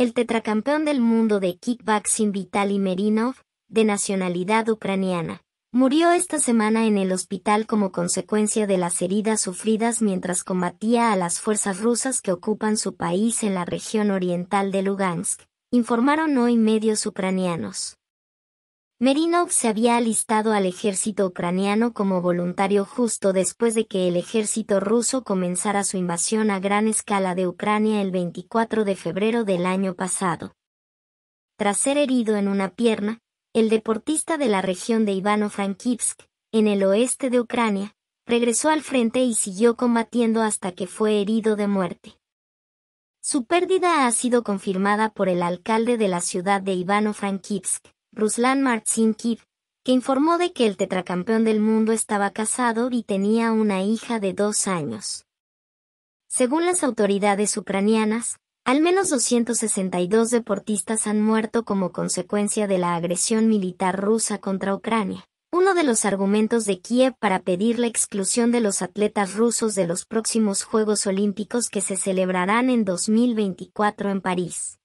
el tetracampeón del mundo de kickboxing Vitaly Merinov, de nacionalidad ucraniana, murió esta semana en el hospital como consecuencia de las heridas sufridas mientras combatía a las fuerzas rusas que ocupan su país en la región oriental de Lugansk, informaron hoy medios ucranianos. Merinov se había alistado al ejército ucraniano como voluntario justo después de que el ejército ruso comenzara su invasión a gran escala de Ucrania el 24 de febrero del año pasado. Tras ser herido en una pierna, el deportista de la región de Ivano-Frankivsk, en el oeste de Ucrania, regresó al frente y siguió combatiendo hasta que fue herido de muerte. Su pérdida ha sido confirmada por el alcalde de la ciudad de Ivano-Frankivsk, Ruslan Marcinkiv, que informó de que el tetracampeón del mundo estaba casado y tenía una hija de dos años. Según las autoridades ucranianas, al menos 262 deportistas han muerto como consecuencia de la agresión militar rusa contra Ucrania. Uno de los argumentos de Kiev para pedir la exclusión de los atletas rusos de los próximos Juegos Olímpicos que se celebrarán en 2024 en París.